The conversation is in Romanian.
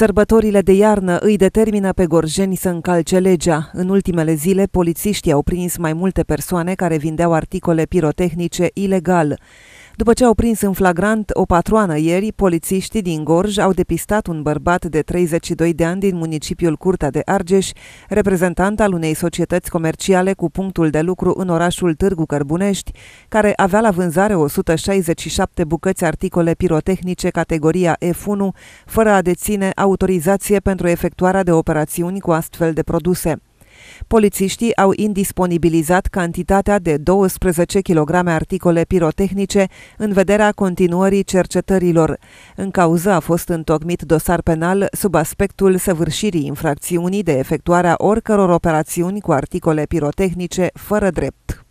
Sărbătorile de iarnă îi determină pe gorjeni să încalce legea. În ultimele zile, polițiștii au prins mai multe persoane care vindeau articole pirotehnice ilegal. După ce au prins în flagrant o patroană ieri, polițiștii din Gorj au depistat un bărbat de 32 de ani din municipiul Curtea de Argeș, reprezentant al unei societăți comerciale cu punctul de lucru în orașul Târgu Cărbunești, care avea la vânzare 167 bucăți articole pirotehnice categoria F1, fără a deține autorizație pentru efectuarea de operațiuni cu astfel de produse. Polițiștii au indisponibilizat cantitatea de 12 kg articole pirotehnice în vederea continuării cercetărilor. În cauză a fost întocmit dosar penal sub aspectul săvârșirii infracțiunii de efectuarea oricăror operațiuni cu articole pirotehnice fără drept.